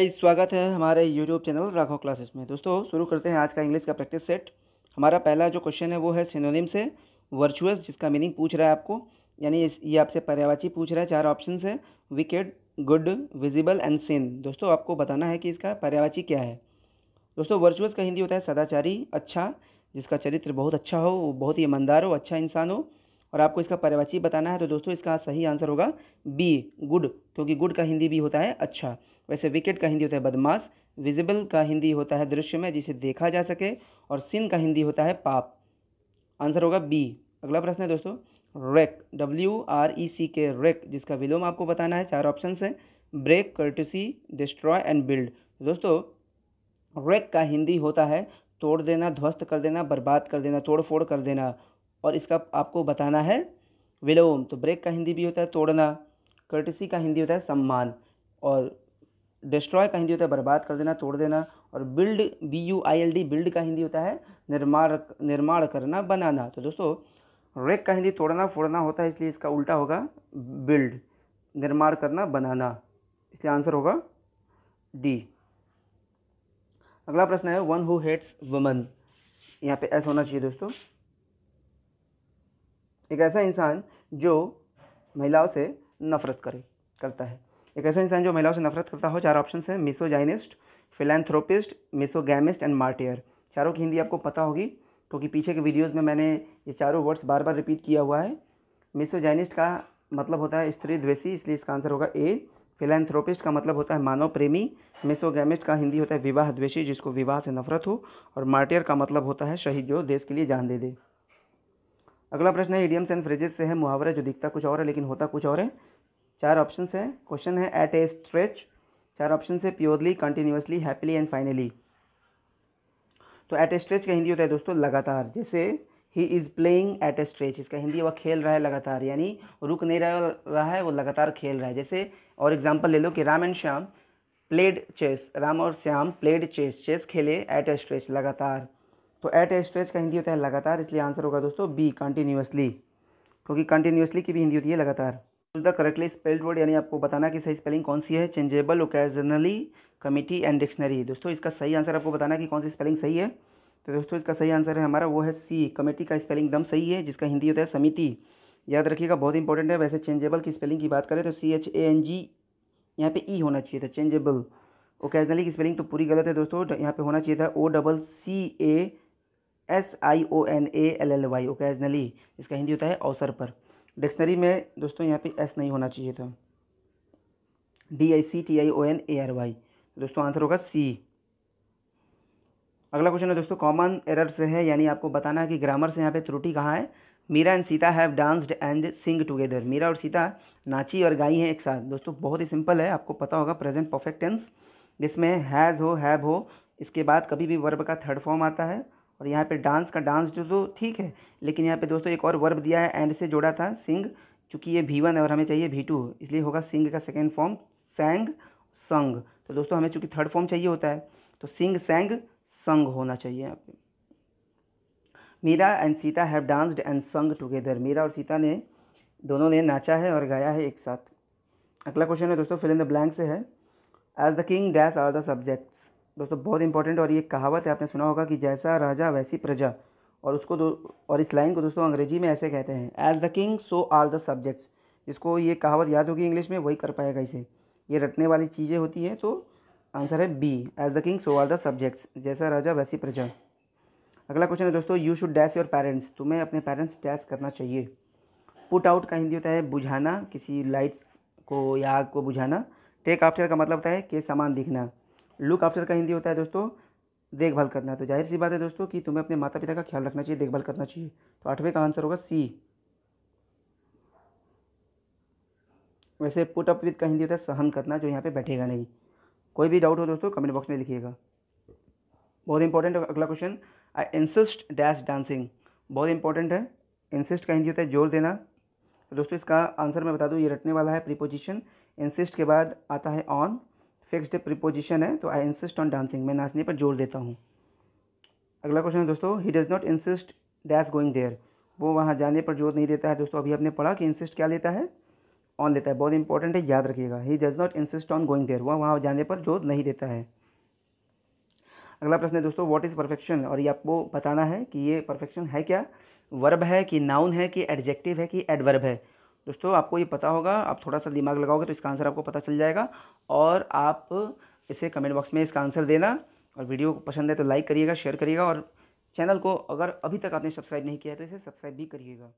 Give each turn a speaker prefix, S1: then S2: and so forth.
S1: guys स्वागत है हमारे यूट्यूब चैनल राघव क्लासेस में दोस्तों शुरू करते हैं आज का इंग्लिश का प्रैक्टिस सेट हमारा पहला जो क्वेश्चन है वो है सिनोनिम से वर्चुअस जिसका मीनिंग पूछ रहा है आपको यानी ये आपसे पर्यावाची पूछ रहा है चार ऑप्शन है wicked good visible and sin दोस्तों आपको बताना है कि इसका पर्यावाची क्या है दोस्तों वर्चुअस का हिंदी होता है सदाचारी अच्छा जिसका चरित्र बहुत अच्छा हो वो बहुत ही ईमानदार हो अच्छा इंसान हो और आपको इसका पर्यावाची बताना है तो दोस्तों इसका सही आंसर होगा बी गुड क्योंकि गुड का हिंदी भी होता है अच्छा वैसे विकेट का हिंदी होता है बदमाश विजिबल का हिंदी होता है दृश्य में जिसे देखा जा सके और सिन का हिंदी होता है पाप आंसर होगा बी अगला प्रश्न है दोस्तों wreck W R E C K wreck जिसका विलोम आपको बताना है चार ऑप्शन है break courtesy destroy and build दोस्तों रेक का हिंदी होता है तोड़ देना ध्वस्त कर देना बर्बाद कर देना तोड़ फोड़ कर देना और इसका आपको बताना है विलोम तो ब्रेक का हिंदी भी होता है तोड़ना कर्टसी का हिंदी होता है सम्मान और डिस्ट्रॉय का हिंदी होता है बर्बाद कर देना तोड़ देना और build B U I L D build का हिंदी होता है निर्माण निर्माण करना बनाना तो दोस्तों रेक का हिंदी तोड़ना फोड़ना होता है इसलिए इसका उल्टा होगा बिल्ड निर्माण करना बनाना इसलिए आंसर होगा डी अगला प्रश्न है वन हु हेट्स वुमन यहाँ पे ऐसा होना चाहिए दोस्तों एक ऐसा इंसान जो महिलाओं से नफरत करे करता है एक ऐसा इंसान जो महिलाओं से नफरत करता हो चार ऑप्शन है misogynist philanthropist misogamist and martyr चारों की हिंदी आपको पता होगी क्योंकि तो पीछे के वीडियोज़ में मैंने ये चारों वर्ड्स बार बार रिपीट किया हुआ है मिसोजाइनिस्ट का मतलब होता है स्त्री द्वेषी इसलिए इसका आंसर होगा ए फिलेंथ्रोपिस्ट का मतलब होता है मानव प्रेमी मिसोगैमिस्ट का हिंदी होता है विवाह द्वेषी जिसको विवाह से नफरत हो और मार्टियर का मतलब होता है शहीद जो देश के लिए जान दे दे अगला प्रश्न है इडियम्स एंड फ्रेजेस से है मुहावरा जो दिखता कुछ और है लेकिन होता कुछ और है चार ऑप्शन है क्वेश्चन है एट ए स्ट्रेच चार ऑप्शन है purely continuously happily and finally तो एट ए स्ट्रेच का हिंदी होता है दोस्तों लगातार जैसे ही is playing at a stretch इसका हिंदी वह खेल रहा है लगातार यानी रुक नहीं रहा है वो लगातार खेल रहा है जैसे और एग्जाम्पल ले लो कि Ram and Shyam played chess Ram और श्याम प्लेड चेस चेस खेले एट ए स्ट्रेच लगातार तो एट ए स्ट्रेच का हिंदी होता है लगातार इसलिए आंसर होगा दोस्तों बी कंटिन्यूसली क्योंकि कंटिन्यूसली की भी हिंदी होती है लगातार द करेक्टली स्पेल्ड वर्ड यानी आपको बताना कि सही स्पेलिंग कौन सी है changeable occasionally committee and dictionary दोस्तों इसका सही आंसर आपको बताना कि कौन सी स्पेलिंग सही है तो दोस्तों इसका सही आंसर है हमारा वो है सी कमेटी का स्पेलिंग एकदम सही है जिसका हिंदी होता है समिति याद रखिएगा बहुत इंपॉर्टेंट है वैसे चेंजेबल की स्पेलिंग की बात करें तो C H A N G यहाँ पे ई e होना चाहिए था चेंजेबल ओकेजनली की स्पेलिंग तो पूरी गलत है दोस्तों तो यहाँ पे होना चाहिए था O double C A S I O N A L L Y occasionally इसका हिंदी होता है अवसर पर डिक्शनरी में दोस्तों यहाँ पे एस नहीं होना चाहिए था D I C T I O N A R Y दोस्तों आंसर होगा सी अगला क्वेश्चन है दोस्तों कॉमन एरर से है यानी आपको बताना है कि ग्रामर से यहाँ पे त्रुटि कहाँ है Meera and Sita have danced and sing together Meera और सीता नाची और गाई हैं एक साथ दोस्तों बहुत ही सिंपल है आपको पता होगा प्रेजेंट परफेक्ट टेंस जिसमें हैज़ हो हैव हो इसके बाद कभी भी वर्ब का थर्ड फॉर्म आता है और यहाँ पे डांस का डांस जो तो ठीक है लेकिन यहाँ पे दोस्तों एक और वर्ब दिया है एंड से जोड़ा था सिंग चूँकि ये भी वन है और हमें चाहिए भी टू इसलिए होगा सिंग का सेकेंड फॉर्म सेंग संग तो दोस्तों हमें चूँकि थर्ड फॉर्म चाहिए होता है तो सिंग सेंग संग होना चाहिए यहाँ पे Meera and Sita have danced and sung together Meera और सीता ने दोनों ने नाचा है और गाया है एक साथ अगला क्वेश्चन है दोस्तों फिल इन द ब्लैंक से है as the king dash are the subjects दोस्तों बहुत इंपॉर्टेंट और ये कहावत है आपने सुना होगा कि जैसा राजा वैसी प्रजा और उसको दो और इस लाइन को दोस्तों अंग्रेजी में ऐसे कहते हैं as the king so are the subjects जिसको ये कहावत याद होगी इंग्लिश में वही कर पाएगा इसे ये रटने वाली चीज़ें होती हैं तो आंसर है B as the king so are the subjects जैसा राजा वैसी प्रजा अगला क्वेश्चन है दोस्तों you should dash your parents तुम्हें अपने पेरेंट्स डैश करना चाहिए पुट आउट का हिंदी होता है बुझाना किसी लाइट्स को या आग को बुझाना टेक आफ्टर का मतलब होता है कि सामान दिखना लुक आफ्टर का हिंदी होता है दोस्तों देखभाल करना तो जाहिर सी बात है दोस्तों कि तुम्हें अपने माता पिता का ख्याल रखना चाहिए देखभाल करना चाहिए तो आठवें का आंसर होगा सी वैसे पुट अप विद का हिंदी होता है सहन करना जो यहाँ पे बैठेगा नहीं कोई भी डाउट हो दोस्तों कमेंट बॉक्स में लिखिएगा बहुत इंपॉर्टेंट अगला question I insist dash dancing बहुत इंपॉर्टेंट है इंसिस्ट का हिंदी होता है जोर देना तो दोस्तों इसका आंसर मैं बता दूँ ये रटने वाला है प्रीपोजिशन इंसिस्ट के बाद आता है ऑन फिक्स्ड प्रिपोजिशन है तो आई इंसिस्ट ऑन डांसिंग मैं नाचने पर जोर देता हूँ अगला क्वेश्चन है दोस्तों he does not insist dash going there वो वहाँ जाने पर जोर नहीं देता है दोस्तों अभी आपने पढ़ा कि इंसिस्ट क्या लेता है ऑन लेता है बहुत इंपॉर्टेंट है याद रखिएगा he does not insist on going there वह वहाँ जाने पर जोर नहीं देता है अगला प्रश्न है दोस्तों व्हाट इज़ परफेक्शन और ये आपको बताना है कि ये परफेक्शन है क्या वर्ब है कि नाउन है कि एडजेक्टिव है कि एडवर्ब है दोस्तों आपको ये पता होगा आप थोड़ा सा दिमाग लगाओगे तो इसका आंसर आपको पता चल जाएगा और आप इसे कमेंट बॉक्स में इसका आंसर देना और वीडियो को पसंद है तो लाइक करिएगा शेयर करिएगा और चैनल को अगर अभी तक आपने सब्सक्राइब नहीं किया है तो इसे सब्सक्राइब भी करिएगा